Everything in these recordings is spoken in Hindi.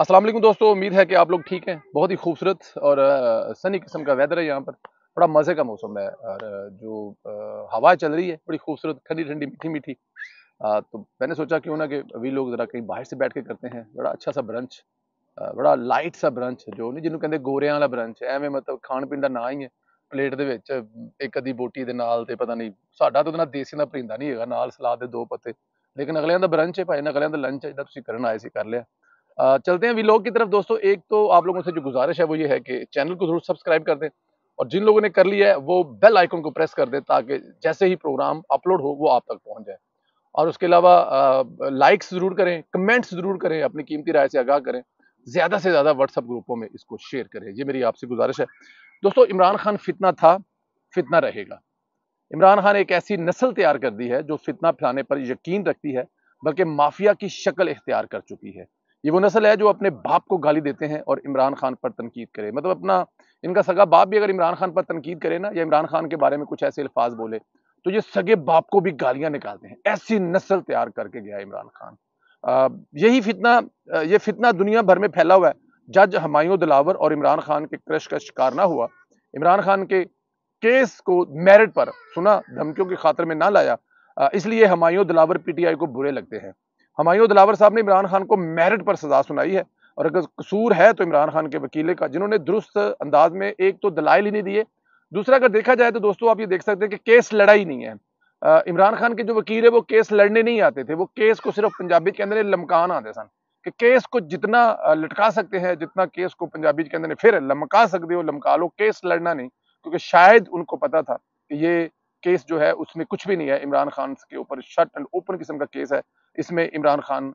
असलम दोस्तों उम्मीद है कि आप लोग ठीक हैं बहुत ही खूबसूरत और सनी किस्म का वेदर है यहाँ पर बड़ा मज़े का मौसम है और जो हवा चल रही है बड़ी खूबसूरत ठंडी ठंडी मीठी मीठी तो मैंने सोचा क्यों ना कि अभी लोग ज़रा कहीं बाहर से बैठ के करते हैं बड़ा अच्छा सा ब्रंच बड़ा लाइट सा ब्रंच जो नहीं जिन्होंने कहते गोरिया वाला ब्रंच ਐਵੇਂ ਮਤਲਬ ਖਾਣ ਪੀਣ ਦਾ ਨਾ ਹੀ ਹੈ ਪਲੇਟ ਦੇ ਵਿੱਚ ਇੱਕ ਅਦੀ ਬੋਟੀ ਦੇ ਨਾਲ ਤੇ ਪਤਾ ਨਹੀਂ ਸਾਡਾ ਤਾਂ ਉਹਦਾ ਦੇਸੀ ਦਾ ਪਰਿੰਦਾ ਨਹੀਂ ਹੈਗਾ ਨਾਲ ਸਲਾਦ ਦੇ ਦੋ ਪੱਤੇ ਲੇਕਿਨ ਅਗਲਿਆਂ ਦਾ ਬ੍ਰੰਚ ਹੈ ਭਾਈ ਨਾ ਅਗਲਿਆਂ ਦਾ ਲੰਚ ਹੈ ਜਿੱਦਾਂ ਤੁਸੀਂ ਕਰਨ चलते हैं वीलॉग की तरफ दोस्तों एक तो आप लोगों से जो गुजारिश है वो ये है कि चैनल को जरूर सब्सक्राइब कर दें और जिन लोगों ने कर लिया है वो बेल आइकन को प्रेस कर दें ताकि जैसे ही प्रोग्राम अपलोड हो वो आप तक पहुँच जाए और उसके अलावा लाइक्स ज़रूर करें कमेंट्स ज़रूर करें अपनी कीमती राय से आगाह करें ज़्यादा से ज़्यादा व्हाट्सअप ग्रुपों में इसको शेयर करें ये मेरी आपसे गुजारिश है दोस्तों इमरान खान फितना था फितना रहेगा इमरान खान एक ऐसी नस्ल तैयार कर दी है जो फितना फैलाने पर यकीन रखती है बल्कि माफिया की शक्ल इख्तियार कर चुकी है ये वो नस्ल है जो अपने बाप को गाली देते हैं और इमरान खान पर तनकीद करे मतलब अपना इनका सगा बाप भी अगर इमरान खान पर तनकीद करे ना या इमरान खान के बारे में कुछ ऐसे अल्फाज बोले तो ये सगे बाप को भी गालियाँ निकालते हैं ऐसी नस्ल तैयार करके गया इमरान खान यही फितना ये फितना दुनिया भर में फैला हुआ है जज हमायों दिलावर और इमरान खान के क्रश का शिकार ना हुआ इमरान खान के केस को मेरिट पर सुना धमकियों की खातर में ना लाया इसलिए हमायों दिलावर पीटीआई को बुरे लगते हैं हमायूं दिलावर साहब ने इमरान खान को मेरिट पर सजा सुनाई है और अगर कसूर है तो इमरान खान के वकीले का जिन्होंने दुरुस्त अंदाज में एक तो दलाइल ही नहीं दिए दूसरा अगर देखा जाए तो दोस्तों आप ये देख सकते हैं कि केस लड़ा ही नहीं है इमरान खान के जो वकील है वो केस लड़ने नहीं आते थे वो केस को सिर्फ पंजाबी के अंदर लमकान आते सन कि केस को जितना लटका सकते हैं जितना केस को पंजाबी के अंदर फिर लमका सकते हो लमका लो केस लड़ना नहीं क्योंकि शायद उनको पता था कि ये केस जो है उसमें कुछ भी नहीं है इमरान खान के ऊपर शर्ट एंड ओपन किस्म का केस है इसमें इमरान खान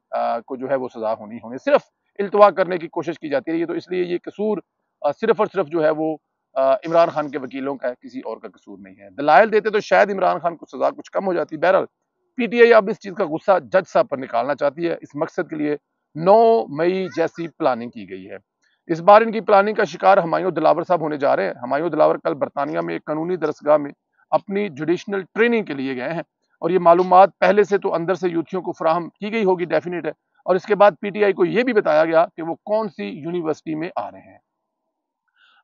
को जो है वो सज़ा होनी होनी सिर्फ अल्तवा करने की कोशिश की जाती रही है तो इसलिए ये कसूर सिर्फ और सिर्फ जो है वो इमरान खान के वकीलों का है किसी और का कसूर नहीं है दलाइल देते तो शायद इमरान खान को सज़ा कुछ कम हो जाती बहरहाल पी टी आई अब इस चीज़ का गुस्सा जज साहब पर निकालना चाहती है इस मकसद के लिए नौ मई जैसी प्लानिंग की गई है इस बार इनकी प्लानिंग का शिकार हमायूं दिलावर साहब होने जा रहे हैं हमायूं दिलावर कल बरतानिया में एक कानूनी दरसगाह में अपनी जुडिशनल ट्रेनिंग के लिए गए हैं और ये मालूम पहले से तो अंदर से यूथियों को फ्राहम की गई होगी डेफिनेट है और इसके बाद पीटीआई को यह भी बताया गया कि वो कौन सी यूनिवर्सिटी में आ रहे हैं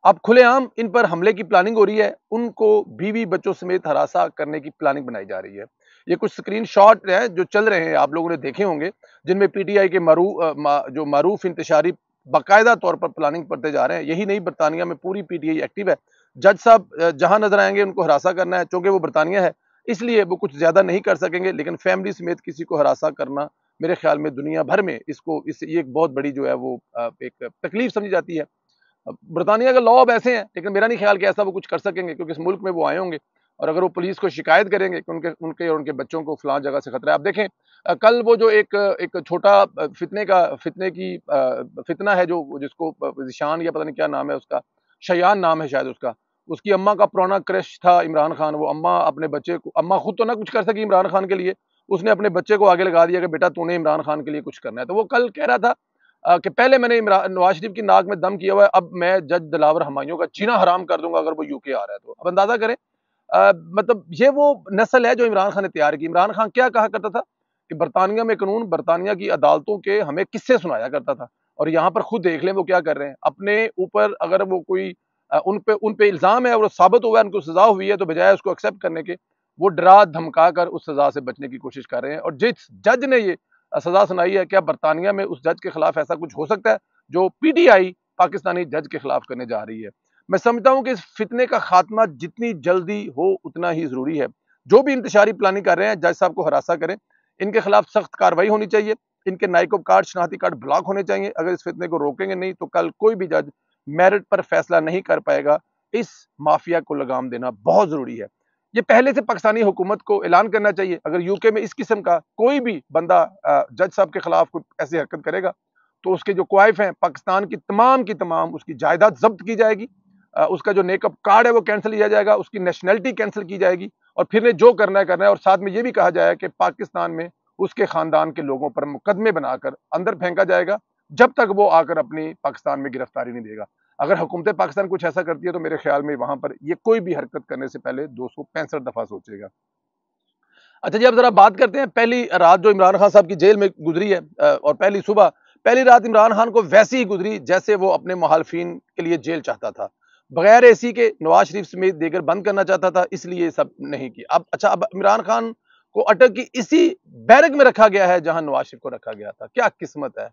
अब खुलेआम इन पर हमले की प्लानिंग हो रही है उनको बीवी बच्चों समेत हरासा करने की प्लानिंग बनाई जा रही है ये कुछ शॉट है जो चल रहे हैं आप लोगों ने देखे होंगे जिनमें पीटीआई के मरू जो मरूफ इंतजारी बाकायदा तौर पर प्लानिंग पढ़ते जा रहे हैं यही नहीं बरतानिया में पूरी पीटीआई एक्टिव है जज साहब जहां नजर आएंगे उनको हरासा करना है चूंकि वो बरतानिया है इसलिए वो कुछ ज़्यादा नहीं कर सकेंगे लेकिन फैमिली समेत किसी को हरासा करना मेरे ख्याल में दुनिया भर में इसको इस ये एक बहुत बड़ी जो है वो एक तकलीफ समझी जाती है बरतानिया का लॉ अब ऐसे हैं लेकिन मेरा नहीं ख्याल कि ऐसा वो कुछ कर सकेंगे क्योंकि इस मुल्क में वो आए होंगे और अगर वो पुलिस को शिकायत करेंगे कि उनके उनके और उनके बच्चों को फलां जगह से खतरा है आप देखें कल वो जो एक एक छोटा फितने का फितने की फितना है जो जिसको जिशान या पता नहीं क्या नाम है उसका शयान नाम है शायद उसका उसकी अम्मा का पुराना क्रश था इमरान खान वो अम्मा अपने बच्चे को अम्मा खुद तो ना कुछ कर सकी इमरान खान के लिए उसने अपने बच्चे को आगे लगा दिया कि बेटा तूने इमरान खान के लिए कुछ करना है तो वो कल कह रहा था कि पहले मैंने इमरान नवाज शरीफ की नाक में दम किया हुआ है अब मैं जज दिलावर हमायों का जीना हराम कर दूंगा अगर वो यूके आ रहा है तो अब अंदाज़ा करें आ, मतलब ये वो नस्ल है जो इमरान खान ने तैयार की इमरान खान क्या कहा करता था कि बरतानिया में कानून बरतानिया की अदालतों के हमें किससे सुनाया करता था और यहाँ पर खुद देख लें वो क्या कर रहे हैं अपने ऊपर अगर वो कोई उन पे उन पे इल्ज़ाम है और साबित हुआ है उनको सज़ा हुई है तो बजाय उसको एक्सेप्ट करने के वो डरा धमका कर उस सज़ा से बचने की कोशिश कर रहे हैं और जिस जज ने ये सज़ा सुनाई है क्या बरतानिया में उस जज के खिलाफ ऐसा कुछ हो सकता है जो पी टी आई पाकिस्तानी जज के खिलाफ करने जा रही है मैं समझता हूँ कि इस फितने का खात्मा जितनी जल्दी हो उतना ही ज़रूरी है जो भी इंतजारी प्लानिंग कर रहे हैं जज साहब को हरासा करें इनके खिलाफ सख्त कार्रवाई होनी चाहिए इनके नाइको कार्ड शनाती कार्ड ब्लॉक होने चाहिए अगर इस फितने को रोकेंगे नहीं तो कल कोई भी जज मेरिट पर फैसला नहीं कर पाएगा इस माफिया को लगाम देना बहुत ज़रूरी है ये पहले से पाकिस्तानी हुकूमत को ऐलान करना चाहिए अगर यूके में इस किस्म का कोई भी बंदा जज साहब के खिलाफ कुछ ऐसी हरकत करेगा तो उसके जो क्वाइफ हैं पाकिस्तान की तमाम की तमाम उसकी जायदाद जब्त की जाएगी उसका जो नेकअप कार्ड है वो कैंसिल किया जाएगा उसकी नेशनैलिटी कैंसिल की जाएगी और फिर ने जो करना है करना है और साथ में ये भी कहा जाएगा कि पाकिस्तान में उसके ख़ानदान के लोगों पर मुकदमे बनाकर अंदर फेंका जाएगा जब तक वो आकर अपनी पाकिस्तान में गिरफ्तारी नहीं देगा अगर हुकूमत पाकिस्तान कुछ ऐसा करती है तो मेरे ख्याल में वहां पर ये कोई भी हरकत करने से पहले दो सौ पैंसठ दफ़ा सोचेगा अच्छा जी अब ज़रा बात करते हैं पहली रात जो इमरान खान साहब की जेल में गुजरी है और पहली सुबह पहली रात इमरान खान को वैसी ही गुजरी जैसे वो अपने मुहालफिन के लिए जेल चाहता था बगैर ऐसी के नवाज शरीफ समेत देकर बंद करना चाहता था इसलिए सब नहीं किया अब अच्छा अब इमरान खान को अटक की इसी बैरक में रखा गया है जहां नवाज शरीफ को रखा गया था क्या किस्मत है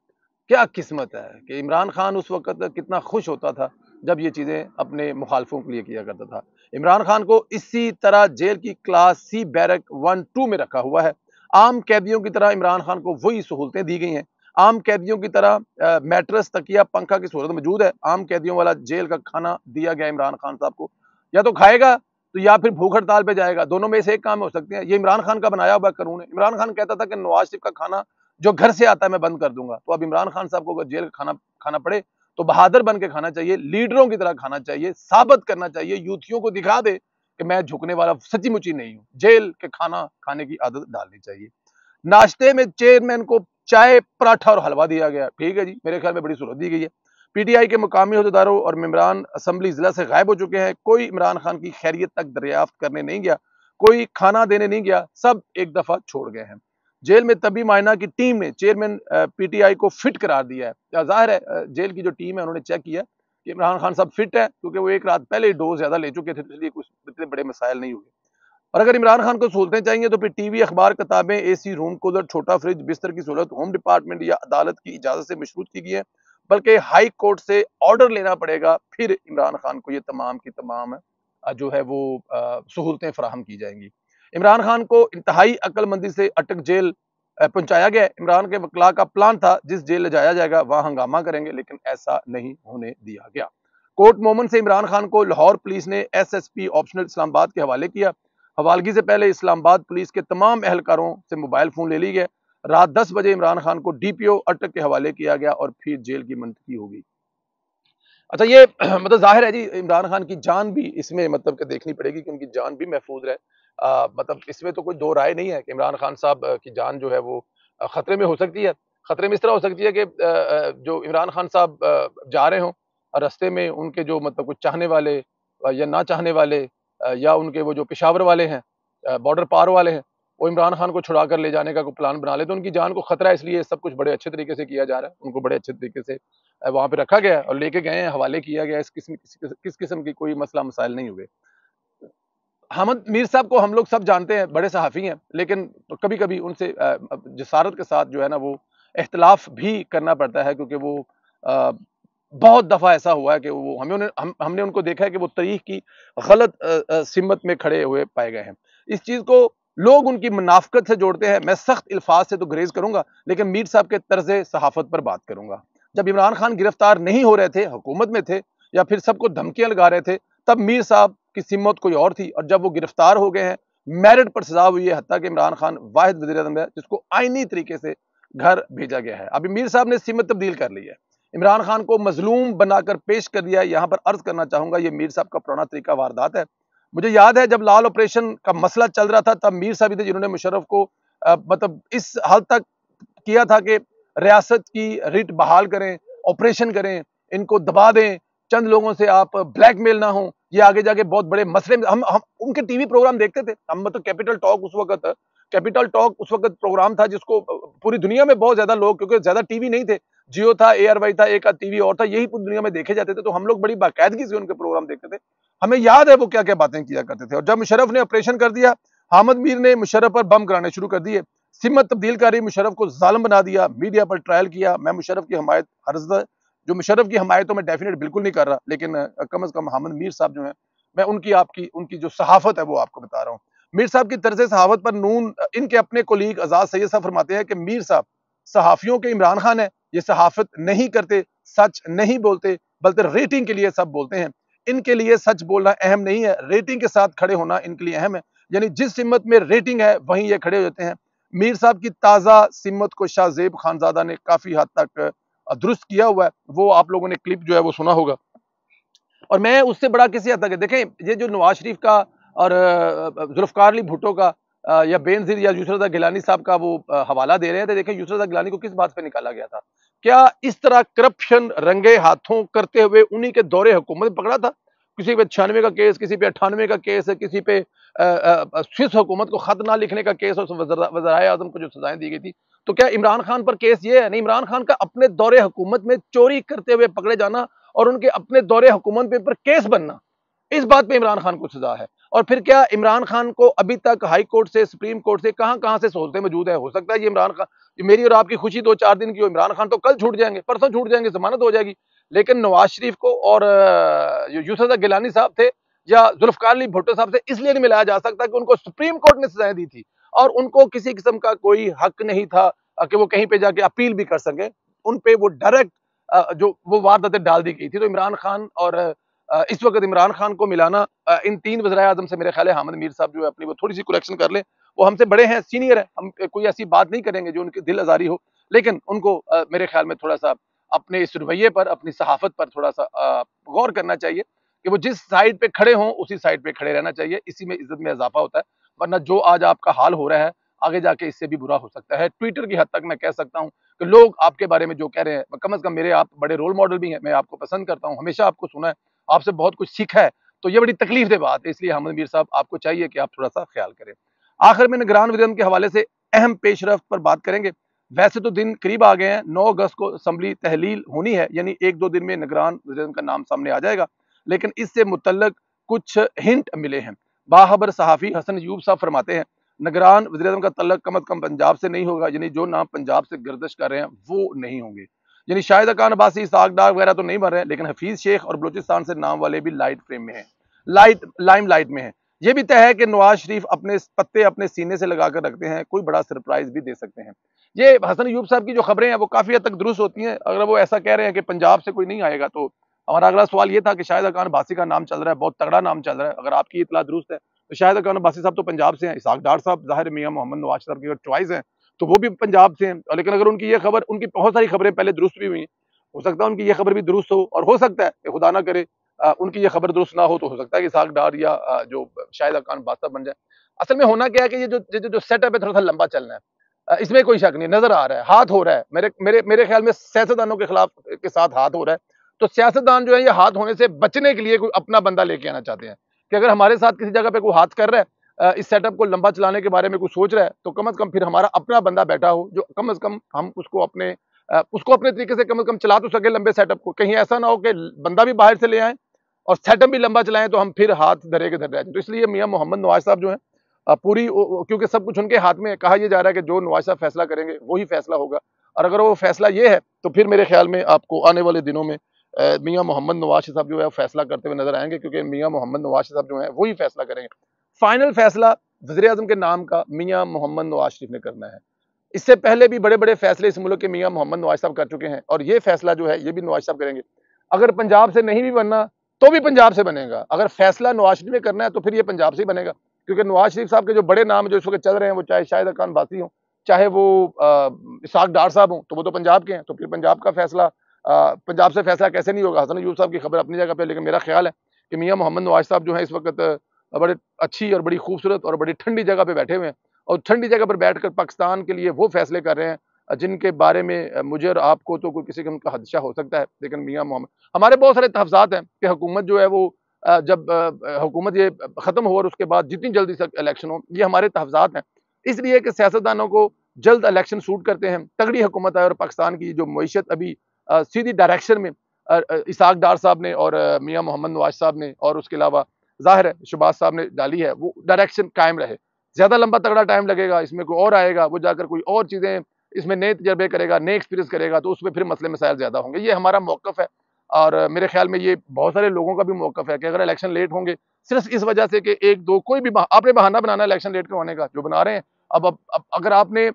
क्या किस्मत है कि इमरान खान उस वक्त कितना खुश होता था जब ये चीज़ें अपने मुखालफों के लिए किया करता था इमरान खान को इसी तरह जेल की class C barrack one two में रखा हुआ है आम कैदियों की तरह इमरान खान को वही सहूलतें दी गई हैं आम कैदियों की तरह मैट्रस तकिया पंखा की सहूलत मौजूद है आम कैदियों वाला जेल का खाना दिया गया इमरान खान साहब को या तो खाएगा तो या फिर भूख हड़ताल पर जाएगा दोनों में से एक काम हो सकते हैं ये इमरान खान का बनाया हुआ कानून है इमरान खान कहता था कि नवाज शरीफ का खाना जो घर से आता है मैं बंद कर दूंगा तो अब इमरान खान साहब को अगर जेल खाना खाना पड़े तो बहादुर बन के खाना चाहिए लीडरों की तरह खाना चाहिए साबित करना चाहिए यूथियों को दिखा दे कि मैं झुकने वाला सच्ची मुची नहीं हूँ जेल के खाना खाने की आदत डालनी चाहिए नाश्ते में चेयरमैन को चाय पराठा और हलवा दिया गया ठीक है जी मेरे ख्याल में बड़ी सूरत दी गई है पीटीआई के मुकामी अहदेदारों और इमरान असम्बली ज़िला से गायब हो चुके हैं कोई इमरान खान की खैरियत तक दरियाफ्त करने नहीं गया कोई खाना देने नहीं गया सब एक दफ़ा छोड़ गए हैं जेल में तभी मायना की टीम ने चेयरमैन पीटीआई को फिट करार दिया है जाहिर है जेल की जो टीम है उन्होंने चेक किया कि इमरान खान साहब फिट है क्योंकि वो एक रात पहले ही डोज ज़्यादा ले चुके थे इसलिए कुछ इतने बड़े मसाइल नहीं हुए और अगर इमरान खान को सहूलतें चाहिए तो फिर टीवी अखबार किताबें एसी रूम कूलर छोटा फ्रिज बिस्तर की सहूलत होम डिपार्टमेंट या अदालत की इजाज़त से मशरूत की गई है बल्कि हाई कोर्ट से ऑर्डर लेना पड़ेगा फिर इमरान खान को ये तमाम की तमाम जो है वो सहूलतें फराहम की जाएंगी इमरान खान को इंतहाई अक्लमंदी से अटक जेल पहुंचाया गया इमरान के वकला का प्लान था जिस जेल ले जाया जाएगा वहां हंगामा करेंगे लेकिन ऐसा नहीं होने दिया गया कोर्ट मोमन से इमरान खान को लाहौर पुलिस ने एसएसपी ऑप्शनल इस्लामाबाद के हवाले किया हवालगी से पहले इस्लामाबाद पुलिस के तमाम एहलकारों से मोबाइल फोन ले ली गए रात दस बजे इमरान खान को डीपीओ अटक के हवाले किया गया और फिर जेल की मंतकी हो गई अच्छा ये मतलब जाहिर है जी इमरान खान की जान भी इसमें मतलब देखनी पड़ेगी कि उनकी जान भी महफूज रहे आ, मतलब इसमें तो कोई दो राय नहीं है कि इमरान खान साहब की जान जो है वो खतरे में हो सकती है खतरे में इस तरह हो सकती है कि जो इमरान खान साहब जा रहे हों रस्ते में उनके जो मतलब कुछ चाहने वाले या ना चाहने वाले या उनके वो जो पेशावर वाले हैं बॉर्डर पार वाले हैं वो इमरान खान को छुड़ा कर ले जाने का कोई प्लान बना ले तो उनकी जान को खतरा है इसलिए सब कुछ बड़े अच्छे तरीके से किया जा रहा है उनको बड़े अच्छे तरीके से वहाँ पर रखा गया और लेके गए हैं हवाले किया गया इस किस्म किस किस्म की कोई मसला मसाइल नहीं हुए हमद मीर साहब को हम लोग सब जानते हैं बड़े सहाफ़ी हैं लेकिन कभी कभी उनसे जसारत के साथ जो है ना वो अख्तलाफ भी करना पड़ता है क्योंकि वो बहुत दफ़ा ऐसा हुआ है कि वो हमें हम हमने उनको देखा है कि वो तारीख की गलत सिमत में खड़े हुए पाए गए हैं इस चीज़ को लोग उनकी मुनाफ़त से जोड़ते हैं मैं सख्त अल्फाज से तो ग्रेज करूँगा लेकिन मीर साहब के तर्ज सहाफ़त पर बात करूँगा जब इमरान खान गिरफ्तार नहीं हो रहे थे हुकूमत में थे या फिर सबको धमकियाँ लगा रहे थे तब मीर साहब की सिमत कोई और थी और जब वो गिरफ्तार हो गए हैं मेरिट पर सजा हुई है हती कि इमरान खान वाहिद वजी अजम है जिसको आइनी तरीके से घर भेजा गया है अभी मीर साहब ने सिमत तब्दील कर ली है इमरान खान को मजलूम बनाकर पेश कर दिया है यहाँ पर अर्ज करना चाहूँगा ये मीर साहब का पुराना तरीका वारदात है मुझे याद है जब लाल ऑपरेशन का मसला चल रहा था तब मीर साहब थे जिन्होंने मुशरफ को मतलब इस हद तक किया था कि रियासत की रिट बहाल करें ऑपरेशन करें इनको दबा दें चंद लोगों से आप ब्लैकमेल ना हों ये आगे जाके बहुत बड़े मसले हम हम उनके टीवी प्रोग्राम देखते थे हम मतलब कैपिटल टॉक उस वक्त कैपिटल टॉक उस वक्त प्रोग्राम था जिसको पूरी दुनिया में बहुत ज्यादा लोग क्योंकि ज्यादा टीवी नहीं थे जियो था ए वाई था एक टीवी और था यही पूरी दुनिया में देखे जाते थे तो हम लोग बड़ी बाकायदगी से उनके प्रोग्राम देखते थे हमें याद है वो क्या क्या बातें किया करते थे और जब मुशरफ ने ऑपरेशन कर दिया हामद मीर ने मुशरफ पर बम कराने शुरू कर दिए सिमत तब्दील रही मुशरफ को जालम बना दिया मीडिया पर ट्रायल किया मैं मुशरफ की हमायत हर्ज जो मुशरफ की हमारे तो मैं डेफिनेट बिल्कुल नहीं कर रहा लेकिन कम अज़ कम हमद मीर साहब जो है मैं उनकी आपकी उनकी जो सहाफत है वो आपको बता रहा हूँ मीर साहब की तर्ज सहावत पर नून इनके अपने कोलीग आज़ाद सैद साहब फरमाते हैं कि मीर साहब सहाफ़ियों के इमरान खान है ये सहाफत नहीं करते सच नहीं बोलते बल्कि रेटिंग के लिए सब बोलते हैं इनके लिए सच बोलना अहम नहीं है रेटिंग के साथ खड़े होना इनके लिए अहम है यानी जिस सिमत में रेटिंग है वहीं ये खड़े हो जाते हैं मीर साहब की ताज़ा सिमत को शाहजेब खानजादा ने काफ़ी हद तक दुरुस्त किया हुआ है वो आप लोगों ने क्लिप जो है वो सुना होगा और मैं उससे बड़ा किसी हद तक देखें ये जो नवाज शरीफ का और जुल्फकार अली भुट्टो का या बेनजीर या यूसरदा गिलानी साहब का वो हवाला दे रहे थे देखें यूसरदा गिलानी को किस बात पे निकाला गया था क्या इस तरह करप्शन रंगे हाथों करते हुए उन्हीं के दौरे हुकूमत पकड़ा था किसी पे छियानवे का केस किसी पे अट्ठानवे का केस है किसी पे स्विस हुकूमत को ख़त ना लिखने का केस और वजराए आजम को जो सजाएं दी गई थी तो क्या इमरान खान पर केस ये है नहीं इमरान खान का अपने दौरे हुकूमत में चोरी करते हुए पकड़े जाना और उनके अपने दौरे हुकूमत पे पर केस बनना इस बात पे इमरान खान को सजा है और फिर क्या इमरान खान को अभी तक हाई कोर्ट से सुप्रीम कोर्ट से कहां कहां से सोचते मौजूद है हो सकता है ये इमरान खान मेरी और आपकी खुशी दो चार दिन की हो इमरान खान तो कल छूट जाएंगे परसों छूट जाएंगे जमानत हो जाएगी लेकिन नवाज शरीफ को और जो यूसुफ गिलानी साहब थे या जुल्फकार अली भुट्टो साहब से इसलिए नहीं मिलाया जा सकता कि उनको सुप्रीम कोर्ट ने सजाएं दी थी और उनको किसी किस्म का कोई हक नहीं था कि वो कहीं पे जाके अपील भी कर सकें उन पे वो डायरेक्ट जो वो वारदातें डाल दी गई थी तो इमरान खान और इस वक्त इमरान खान को मिलाना इन तीन वजरा आजम से मेरे ख्याल है हामिद मीर साहब जो है अपनी वो थोड़ी सी कुरेक्शन कर लें वो हमसे बड़े हैं सीनियर हैं हम कोई ऐसी बात नहीं करेंगे जो उनकी दिल आजारी हो लेकिन उनको मेरे ख्याल में थोड़ा सा अपने इस रवैये पर अपनी सहाफत पर थोड़ा सा गौर करना चाहिए कि वो जिस साइड पे खड़े हों उसी साइड पे खड़े रहना चाहिए इसी में इज्जत में इजाफा होता है वरना जो आज आपका हाल हो रहा है आगे जाके इससे भी बुरा हो सकता है ट्विटर की हद तक मैं कह सकता हूँ कि लोग आपके बारे में जो कह रहे हैं कम अज़ कम मेरे आप बड़े रोल मॉडल भी हैं मैं आपको पसंद करता हूँ हमेशा आपको सुना है आपसे बहुत कुछ सीखा है तो ये बड़ी तकलीफ दे बात है इसलिए हमद मीर साहब आपको चाहिए कि आप थोड़ा सा ख्याल करें आखिर में निगरान वजन के हवाले से अहम पेशरफ पर बात करेंगे वैसे तो दिन करीब आ गए हैं नौ अगस्त को असम्बली तहलील होनी है यानी एक दो दिन में निगरान वजीरम का नाम सामने आ जाएगा लेकिन इससे मुतलक कुछ हिंट मिले हैं बाहबर सहाफ़ी हसन यूब साहब फरमाते हैं निगरान अजम का तलक कम अज़ कम पंजाब से नहीं होगा यानी जो नाम पंजाब से गर्दश कर रहे हैं वो नहीं होंगे यानी शाहिद अकान अबासी साग डाग वगैरह तो नहीं भर रहे हैं लेकिन हफीज़ शेख और बलोचिस्तान से नाम वाले भी लाइट फ्रेम में हैं लाइट लाइम लाइट में है ये भी तय है कि नवाज शरीफ अपने पत्ते अपने सीने से लगाकर रखते हैं कोई बड़ा सरप्राइज भी दे सकते हैं ये हसन यूब साहब की जो खबरें हैं वो काफ़ी हद तक दुरुस्त होती हैं अगर वो ऐसा कह रहे हैं कि पंजाब से कोई नहीं आएगा तो हमारा अगला सवाल ये था कि शाहिद अकान भासी का नाम चल रहा है बहुत तगड़ा नाम चल रहा है अगर आपकी इतला दुरुस्त है तो शाहिद अकान भासी साहब तो पंजाब से हैं इसाक डार साहब ज़ाहिर मियाँ मोहम्मद नवाज साहब की अगर च्वाइस है तो वो भी पंजाब से हैं लेकिन अगर उनकी ये खबर उनकी बहुत सारी खबरें पहले दुरुस्त भी हुई हैं हो सकता है उनकी ये खबर भी दुरुस्त हो और हो सकता है कि खुदा ना करे उनकी ये खबर दुरुस्त ना हो तो हो सकता है कि इसाक डार या जो शाहिद अकान बादशाह बन जाए असल में होना क्या है कि ये जो, जो सेटअप है थोड़ा सा लंबा चलना है इसमें कोई शक नहीं नजर आ रहा है हाथ हो रहा है मेरे मेरे मेरे ख्याल में सियासतदानों के खिलाफ के साथ हाथ हो रहा है तो सियासतदान जो है ये हाथ होने से बचने के लिए कोई अपना बंदा लेके आना चाहते हैं कि अगर हमारे साथ किसी जगह पे कोई हाथ कर रहा है इस सेटअप को लंबा चलाने के बारे में कुछ सोच रहा है तो कम अज़ कम फिर हमारा अपना बंदा बैठा हो जो कम अज़ कम हम उसको अपने उसको अपने तरीके से कम अज़ कम चला तो सके लंबे सेटअप को कहीं ऐसा ना हो कि बंदा भी बाहर से ले आए और सेटअप भी लंबा चलाएं तो हम फिर हाथ धरे के धर जाए तो इसलिए मियाँ मोहम्मद नवाज साहब जो हैं पूरी क्योंकि सब कुछ उनके हाथ में कहा यह जा रहा है कि जो नवाज साहब फैसला करेंगे वही फैसला होगा और अगर वो फैसला ये है तो फिर मेरे ख्याल में आपको आने वाले दिनों में मियाँ मोहम्मद नवाज साहब जो है फैसला करते हुए नजर आएंगे क्योंकि मियाँ मोहम्मद नवाज साहब जो है वही फैसला करेंगे फाइनल फैसला वजी अजम के नाम का मियाँ मोहम्मद नवाज शरीफ ने करना है इससे पहले भी बड़े बड़े फैसले इस मुल्क के मियाँ मोहम्मद नवाज साहब कर चुके हैं और ये फैसला जो है ये भी नवाज साहब करेंगे अगर पंजाब से नहीं भी बनना तो भी पंजाब से बनेगा अगर फैसला नवाज शरीफ ने करना है तो फिर ये पंजाब से ही बनेगा क्योंकि नवाज शरीफ साहब के जो बड़े नाम जो इस वक्त चल रहे हैं वो चाहे शाहिद खान बासी हों चाहे वो इसाक डार साहब हों तो वो तो पंजाब के हैं तो फिर पंजाब का फैसला पंजाब से फैसला कैसे नहीं होगा हसन यूब साहब की खबर अपनी जगह पर लेकिन मेरा ख्याल है कि मियाँ मोहम्मद नवाज साहब जो है इस वक्त बड़े अच्छी और बड़ी खूबसूरत और बड़ी ठंडी जगह पर बैठे हुए हैं और ठंडी जगह पर बैठ कर पाकिस्तान के लिए वो फैसले कर रहे हैं जिनके बारे में मुझे और आपको तो कोई किसी किस्म का हदशा हो सकता है लेकिन मियाँ मोहम्मद हमारे बहुत सारे तहफात हैं कि हुकूमत जो है वो जब हुकूमत ये ख़त्म हो और उसके बाद जितनी जल्दी से इलेक्शन हो ये हमारे तहफात हैं इसलिए कि सियासतदानों को जल्द इलेक्शन सूट करते हैं तगड़ी हुकूमत है और पाकिस्तान की जो मीशत अभी सीधी डायरेक्शन में इसाक डार साहब ने और मियाँ मोहम्मद नवाज साहब ने और उसके अलावा जाहिर है शुबाज साहब ने डाली है वो डायरेक्शन कायम रहे ज़्यादा लंबा तगड़ा टाइम लगेगा इसमें कोई और आएगा वो जाकर कोई और चीज़ें इसमें नए तजर्बे करेगा नए एक्सपीरियंस करेगा तो उसमें फिर मसले मसायल ज़्यादा होंगे ये हमारा मौक़ है और मेरे ख्याल में ये बहुत सारे लोगों का भी मौकफ है कि अगर इलेक्शन लेट होंगे सिर्फ इस वजह से कि एक दो कोई भी आपने बहाना बनाना इलेक्शन लेट करवाने का जो बना रहे हैं अब अब, अब अगर आपने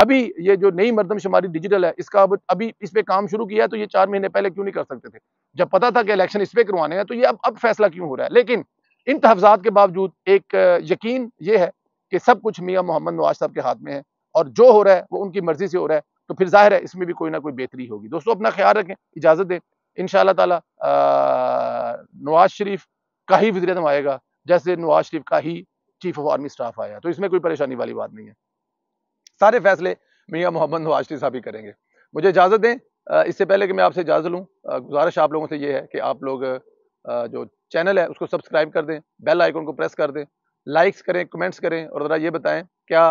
अभी ये जो नई मरदमशुमारी डिजिटल है इसका अब अभी इस पर काम शुरू किया है तो ये चार महीने पहले क्यों नहीं कर सकते थे जब पता था कि इलेक्शन इस पर करवाने हैं तो ये अब अब फैसला क्यों हो रहा है लेकिन इन तहफात के बावजूद एक यकीन ये है कि सब कुछ मियाँ मोहम्मद नवाज साहब के हाथ में है और जो हो रहा है वो उनकी मर्जी से हो रहा है तो फिर जाहिर है इसमें भी कोई ना कोई बेहतरी होगी दोस्तों अपना ख्याल रखें इजाज़त दें इन तला नवाज शरीफ का ही वजी अजम आएगा जैसे नवाज शरीफ का ही चीफ ऑफ आर्मी स्टाफ आया तो इसमें कोई परेशानी वाली बात नहीं है सारे फैसले मियाँ मोहम्मद नवाज शरीफ साहब ही करेंगे मुझे इजाज़त दें इससे पहले कि मैं आपसे इजाज़त लूँ गुजारिश आप लोगों से ये है कि आप लोग जो चैनल है उसको सब्सक्राइब कर दें बेल आइकन को प्रेस कर दें लाइक्स करें कमेंट्स करें और ज़रा ये बताएं क्या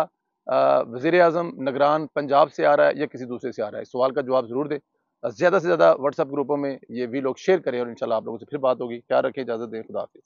वज़ी अजम नगरान पंजाब से आ रहा है या किसी दूसरे से आ रहा है इस सवाल का जवाब ज़रूर दें ज़्यादा से ज़्यादा व्हाट्सएप ग्रुपों में ये भी लोग शेयर करें और इंशाल्लाह आप लोगों से फिर बात होगी क्या रखें इजाज़त दें खुदा हाफिज़